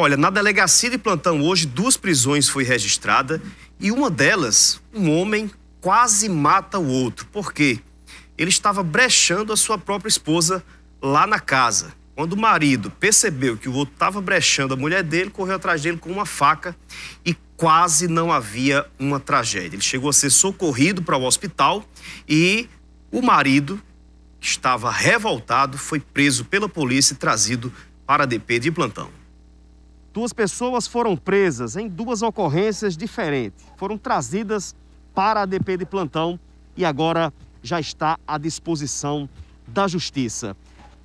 Olha, na delegacia de plantão hoje, duas prisões foi registrada e uma delas, um homem quase mata o outro. Por quê? Ele estava brechando a sua própria esposa lá na casa. Quando o marido percebeu que o outro estava brechando a mulher dele, correu atrás dele com uma faca e quase não havia uma tragédia. Ele chegou a ser socorrido para o hospital e o marido, que estava revoltado, foi preso pela polícia e trazido para a DP de plantão. Duas pessoas foram presas em duas ocorrências diferentes. Foram trazidas para a DP de plantão e agora já está à disposição da Justiça.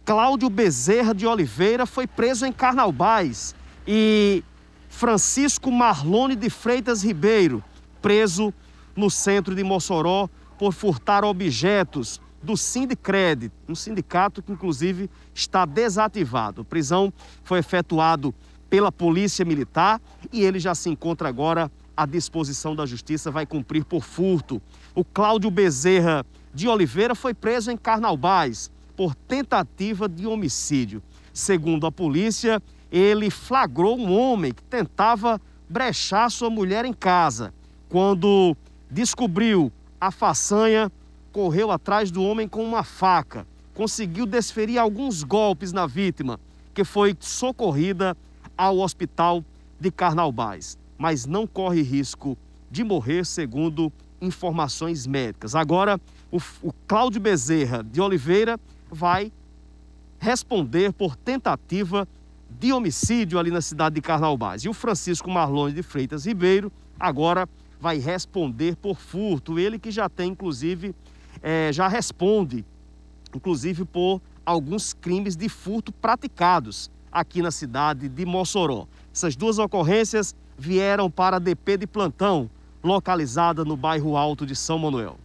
Cláudio Bezerra de Oliveira foi preso em Carnaubais e Francisco Marlone de Freitas Ribeiro, preso no centro de Mossoró por furtar objetos do Sindicred, um sindicato que inclusive está desativado. A prisão foi efetuado pela Polícia Militar e ele já se encontra agora à disposição da Justiça, vai cumprir por furto. O Cláudio Bezerra de Oliveira foi preso em Carnaubás por tentativa de homicídio. Segundo a polícia, ele flagrou um homem que tentava brechar sua mulher em casa. Quando descobriu a façanha, correu atrás do homem com uma faca. Conseguiu desferir alguns golpes na vítima, que foi socorrida ao hospital de Carnaubais, mas não corre risco de morrer, segundo informações médicas. Agora, o, o Cláudio Bezerra de Oliveira vai responder por tentativa de homicídio ali na cidade de Carnaubais. E o Francisco Marlone de Freitas Ribeiro agora vai responder por furto. Ele que já tem, inclusive, é, já responde, inclusive, por alguns crimes de furto praticados aqui na cidade de Mossoró. Essas duas ocorrências vieram para a DP de plantão, localizada no bairro Alto de São Manuel.